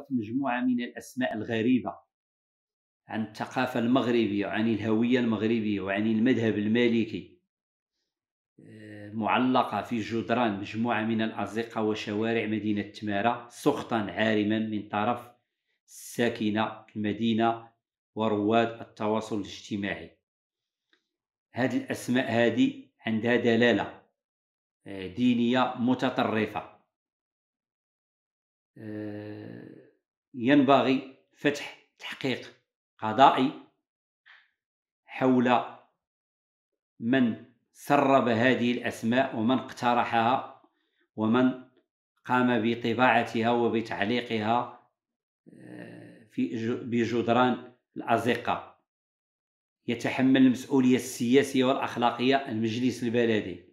ذكرت مجموعة من الأسماء الغريبة عن الثقافة المغربية وعن الهوية المغربية وعن المذهب المالكي آه، معلقة في جدران مجموعة من الأزقة وشوارع مدينة تمارة سخطا عارما من طرف الساكنة المدينة ورواد التواصل الاجتماعي هذه الأسماء هذه عندها دلالة آه، دينية متطرفة آه، ينبغي فتح تحقيق قضائي حول من سرب هذه الأسماء ومن اقترحها ومن قام بطباعتها وبتعليقها آه، في بجدران الأزقة يتحمل المسؤولية السياسية والأخلاقية المجلس البلدي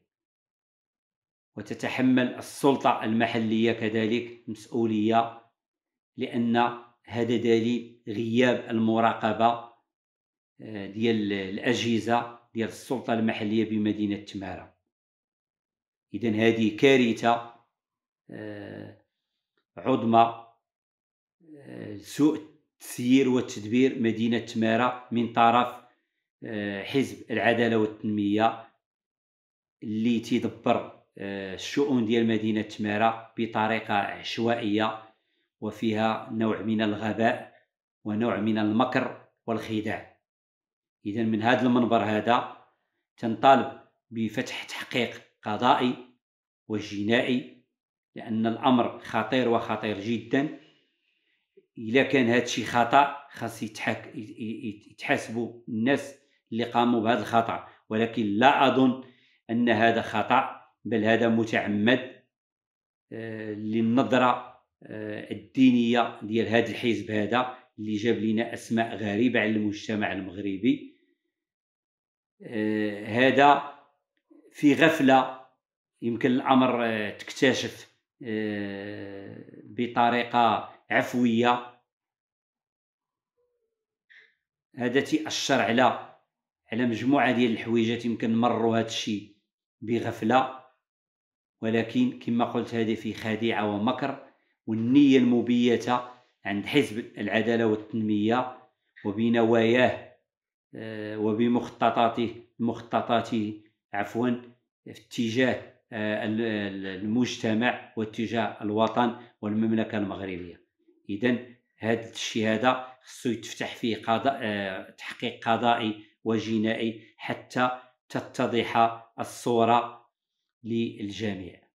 وتتحمل السلطة المحلية كذلك مسؤولية لان هذا دليل غياب المراقبه آه، ديال الاجهزه ديال السلطه المحليه بمدينه تماره اذا هذه كارثه آه، عظمى آه، سوء التسيير والتدبير مدينه تماره من طرف حزب العداله والتنميه اللي تيدبر الشؤون ديال مدينه تماره بطريقه عشوائيه وفيها نوع من الغباء ونوع من المكر والخداع إذا من هذا المنبر هذا تنطالب بفتح تحقيق قضائي وجنائي لأن الأمر خطير وخطير جدا إلا كان هذا الشيء خطأ خاص يتحاسبوا الناس اللي قاموا بهذا الخطأ ولكن لا أظن أن هذا خطأ بل هذا متعمد آه، للنظرة آه، الدينيه ديال هذا الحزب هذا اللي جاب لنا اسماء غريبه على المجتمع المغربي آه، هذا في غفله يمكن الامر آه، تكتشف بطريقه عفويه هذا تيأشر على على مجموعه ديال الحويجات يمكن مروا هذا الشيء بغفله ولكن كما قلت هذه في خديعه ومكر والنية المبيتة عند حزب العدالة والتنمية وبنواياه آه، وبمخططاته مخططاته عفوا في اتجاه آه، المجتمع واتجاه الوطن والمملكة المغربية إذا هذا الشيء هذا خصو يتفتح فيه قضاء آه، تحقيق قضائي وجنائي حتى تتضح الصورة للجميع